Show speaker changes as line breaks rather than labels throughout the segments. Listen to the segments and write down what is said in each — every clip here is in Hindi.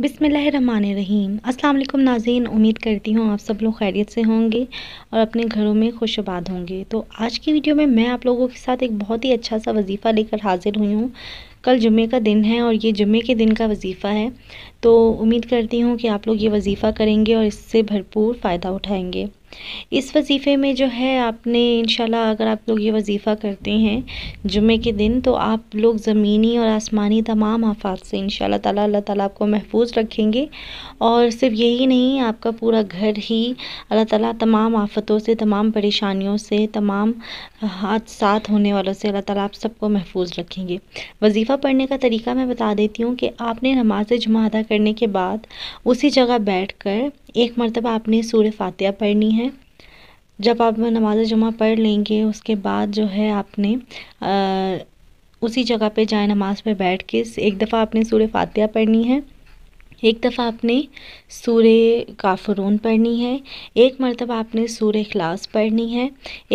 बिसमीम अल्लाम नाजीन उम्मीद करती हूँ आप सब लोग खैरियत से होंगे और अपने घरों में खुशबाद होंगे तो आज की वीडियो में मैं आप लोगों के साथ एक बहुत ही अच्छा सा वजीफ़ा लेकर हाज़िर हुई हूँ कल जुमे का दिन है और ये जुमे के दिन का वजीफ़ा है तो उम्मीद करती हूँ कि आप लोग ये वजीफ़ा करेंगे और इससे भरपूर फ़ायदा उठाएँगे इस वजीफ़े में जो है आपने इन अगर आप लोग ये वजीफ़ा करते हैं जुमे के दिन तो आप लोग ज़मीनी और आसमानी तमाम आफात से इन ताला अल्लाह ताला आपको महफूज रखेंगे और सिर्फ यही नहीं आपका पूरा घर ही अल्लाह ताला तमाम आफतों से तमाम परेशानियों से तमाम हादसा होने वालों से अल्लाह ताला आप सबको महफूज रखेंगे वजीफ़ा पढ़ने का तरीका मैं बता देती हूँ कि आपने नमाज जुमा अदा करने के बाद उसी जगह बैठ कर एक मरतबा आपने सूर्य फातिहा पढ़नी है जब आप नमाज जमा पढ़ लेंगे उसके बाद जो है आपने आ, उसी जगह पे जाए नमाज पे बैठ के एक दफ़ा आपने सूर्य फातिहा पढ़नी है एक दफ़ा आपने सूर्य काफरून पढ़नी है एक मरतबा आपने सूर्य अखलास पढ़नी है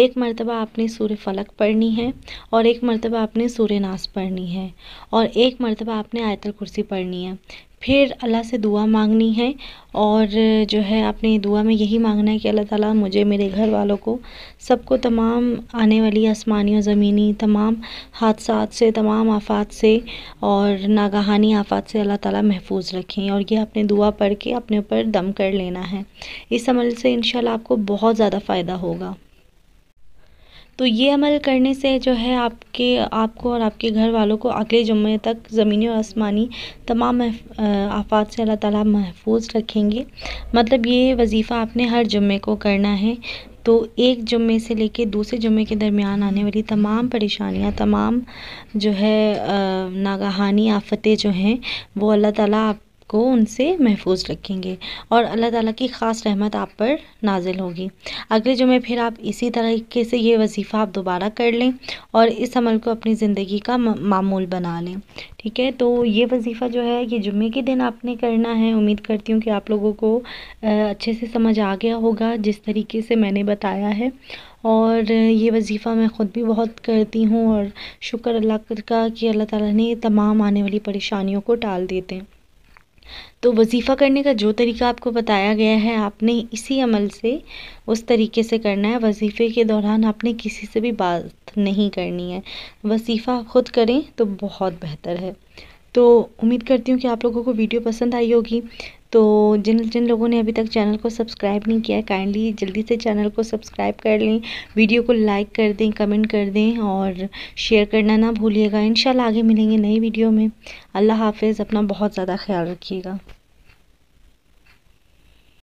एक मरतबा आपने सूर्य फलक पढ़नी है और एक मरतबा आपने सूर्य नास पढ़नी है और एक मरतबा आपने आयतल कुर्सी पढ़नी है फिर अल्लाह से दुआ मांगनी है और जो है आपने दुआ में यही मांगना है कि अल्लाह ताला मुझे मेरे घर वालों को सबको तमाम आने वाली आसमानी और ज़मीनी तमाम हादसा से तमाम आफात से और नागहानी आफात से अल्लाह ताला महफूज रखें और ये आपने दुआ पढ़ के अपने ऊपर दम कर लेना है इस अमल से इन आपको बहुत ज़्यादा फ़ायदा होगा तो ये अमल करने से जो है आपके आपको और आपके घर वालों को अगले जुम्मे तक ज़मीनी और आसमानी तमाम आफात से अल्लाह ताला महफूज रखेंगे मतलब ये वजीफ़ा आपने हर जुम्मे को करना है तो एक जुम्मे से लेके दूसरे जुम्मे के दरमियान आने वाली तमाम परेशानियां तमाम जो है नागहानी आफतें जो हैं वो अल्लाह ताला आप को उनसे महफूज रखेंगे और अल्लाह ताला की ख़ास रहमत आप पर नाजिल होगी अगले जुमे फिर आप इसी तरीके से ये वजीफ़ा आप दोबारा कर लें और इस अमल को अपनी ज़िंदगी का मामूल बना लें ठीक है तो ये वजीफ़ा जो है ये जुम्मे के दिन आपने करना है उम्मीद करती हूँ कि आप लोगों को अच्छे से समझ आ गया होगा जिस तरीके से मैंने बताया है और ये वजीफ़ा मैं ख़ुद भी बहुत करती हूँ और शुक्र अल्लाह का कि अल्लाह ताला ने तमाम आने वाली परेशानियों को टाल देते हैं तो वजीफ़ा करने का जो तरीका आपको बताया गया है आपने इसी अमल से उस तरीके से करना है वजीफ़े के दौरान आपने किसी से भी बात नहीं करनी है वजीफ़ा ख़ुद करें तो बहुत बेहतर है तो उम्मीद करती हूँ कि आप लोगों को वीडियो पसंद आई होगी तो जिन जिन लोगों ने अभी तक चैनल को सब्सक्राइब नहीं किया है काइंडली जल्दी से चैनल को सब्सक्राइब कर लें वीडियो को लाइक कर दें कमेंट कर दें और शेयर करना ना भूलिएगा इन आगे मिलेंगे नई वीडियो में अल्लाह हाफिज़ अपना बहुत ज़्यादा ख्याल रखिएगा